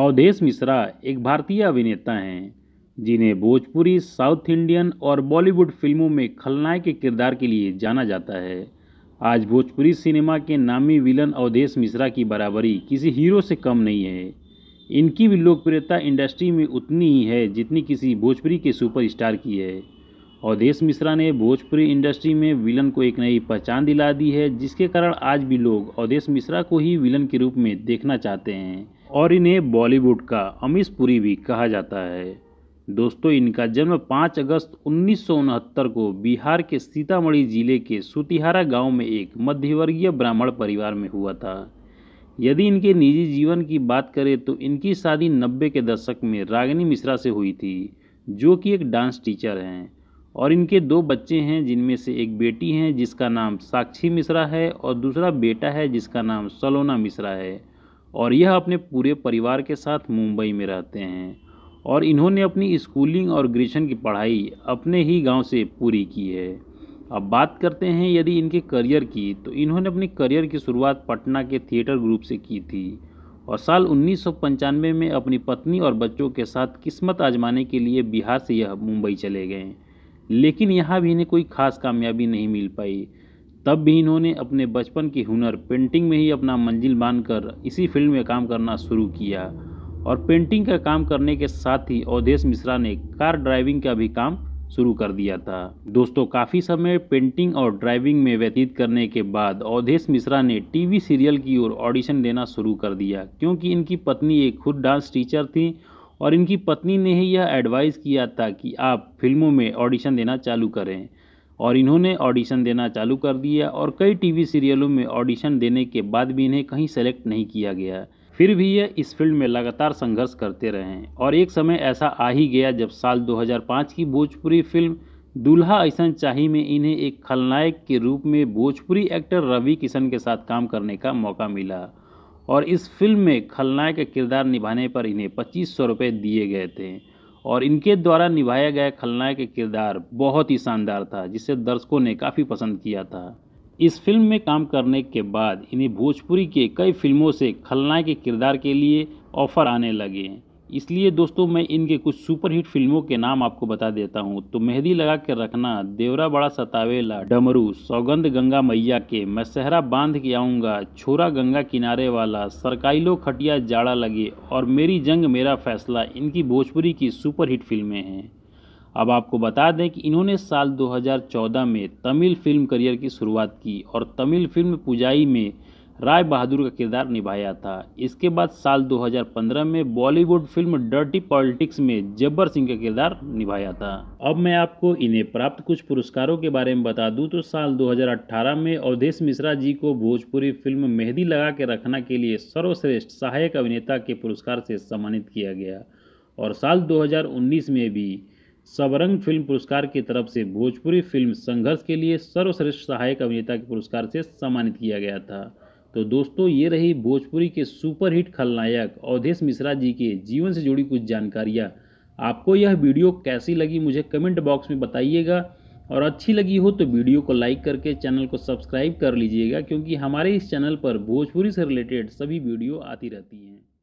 अवधेश मिश्रा एक भारतीय अभिनेता हैं जिन्हें भोजपुरी साउथ इंडियन और बॉलीवुड फिल्मों में खलनायक के किरदार के लिए जाना जाता है आज भोजपुरी सिनेमा के नामी विलन अवधेश मिश्रा की बराबरी किसी हीरो से कम नहीं है इनकी भी लोकप्रियता इंडस्ट्री में उतनी ही है जितनी किसी भोजपुरी के सुपरस्टार की है अवधेश मिश्रा ने भोजपुरी इंडस्ट्री में विलन को एक नई पहचान दिला दी है जिसके कारण आज भी लोग अवधेश मिश्रा को ही विलन के रूप में देखना चाहते हैं और इन्हें बॉलीवुड का अमीश पुरी भी कहा जाता है दोस्तों इनका जन्म 5 अगस्त उन्नीस को बिहार के सीतामढ़ी जिले के सुतिहारा गांव में एक मध्यवर्गीय ब्राह्मण परिवार में हुआ था यदि इनके निजी जीवन की बात करें तो इनकी शादी नब्बे के दशक में रागिनी मिश्रा से हुई थी जो कि एक डांस टीचर हैं और इनके दो बच्चे हैं जिनमें से एक बेटी हैं जिसका नाम साक्षी मिश्रा है और दूसरा बेटा है जिसका नाम सलोना मिश्रा है और यह अपने पूरे परिवार के साथ मुंबई में रहते हैं और इन्होंने अपनी स्कूलिंग और ग्रेजुएशन की पढ़ाई अपने ही गांव से पूरी की है अब बात करते हैं यदि इनके करियर की तो इन्होंने अपनी करियर की शुरुआत पटना के थिएटर ग्रुप से की थी और साल उन्नीस में अपनी पत्नी और बच्चों के साथ किस्मत आजमाने के लिए बिहार से यह मुंबई चले गए लेकिन यहाँ भी इन्हें कोई खास कामयाबी नहीं मिल पाई तब भी इन्होंने अपने बचपन के हुनर पेंटिंग में ही अपना मंजिल बांधकर इसी फील्ड में काम करना शुरू किया और पेंटिंग का काम करने के साथ ही अवधेश मिश्रा ने कार ड्राइविंग का भी काम शुरू कर दिया था दोस्तों काफ़ी समय पेंटिंग और ड्राइविंग में व्यतीत करने के बाद अवधेश मिश्रा ने टीवी सीरियल की ओर ऑडिशन देना शुरू कर दिया क्योंकि इनकी पत्नी एक खुद डांस टीचर थी और इनकी पत्नी ने ही यह एडवाइस किया था कि आप फिल्मों में ऑडिशन देना चालू करें और इन्होंने ऑडिशन देना चालू कर दिया और कई टीवी सीरियलों में ऑडिशन देने के बाद भी इन्हें कहीं सेलेक्ट नहीं किया गया फिर भी यह इस फील्ड में लगातार संघर्ष करते रहे और एक समय ऐसा आ ही गया जब साल 2005 की भोजपुरी फिल्म दूल्हा ऐसा चाही में इन्हें एक खलनायक के रूप में भोजपुरी एक्टर रवि किशन के साथ काम करने का मौका मिला और इस फिल्म में खलनायक के किरदार निभाने पर इन्हें पच्चीस सौ रुपये दिए गए थे और इनके द्वारा निभाया गया खलनायक का किरदार बहुत ही शानदार था जिसे दर्शकों ने काफ़ी पसंद किया था इस फिल्म में काम करने के बाद इन्हें भोजपुरी के कई फिल्मों से खलनायक के किरदार के लिए ऑफर आने लगे इसलिए दोस्तों मैं इनके कुछ सुपरहिट फिल्मों के नाम आपको बता देता हूँ तो मेहंदी लगा के रखना देवरा बड़ा सतावेला डमरू सौगंध गंगा मैया के मैं सहरा बांध के आऊँगा छोरा गंगा किनारे वाला सरकाइलो खटिया जाड़ा लगे और मेरी जंग मेरा फैसला इनकी भोजपुरी की सुपरहिट फिल्में हैं अब आपको बता दें कि इन्होंने साल 2014 में तमिल फिल्म करियर की शुरुआत की और तमिल फिल्म पुजाई में राय बहादुर का किरदार निभाया था इसके बाद साल 2015 में बॉलीवुड फिल्म डर्टी पॉलिटिक्स में जब्बर सिंह का किरदार निभाया था अब मैं आपको इन्हें प्राप्त कुछ पुरस्कारों के बारे में बता दूं तो साल 2018 में अवधेश मिश्रा जी को भोजपुरी फिल्म मेहंदी लगा के रखना के लिए सर्वश्रेष्ठ सहायक अभिनेता के पुरस्कार से सम्मानित किया गया और साल दो में भी सबरंग फिल्म पुरस्कार की तरफ से भोजपुरी फिल्म संघर्ष के लिए सर्वश्रेष्ठ सहायक अभिनेता के पुरस्कार से सम्मानित किया गया था तो दोस्तों ये रही भोजपुरी के सुपरहिट खलनायक अवधेश मिश्रा जी के जीवन से जुड़ी कुछ जानकारियाँ आपको यह वीडियो कैसी लगी मुझे कमेंट बॉक्स में बताइएगा और अच्छी लगी हो तो वीडियो को लाइक करके चैनल को सब्सक्राइब कर लीजिएगा क्योंकि हमारे इस चैनल पर भोजपुरी से रिलेटेड सभी वीडियो आती रहती हैं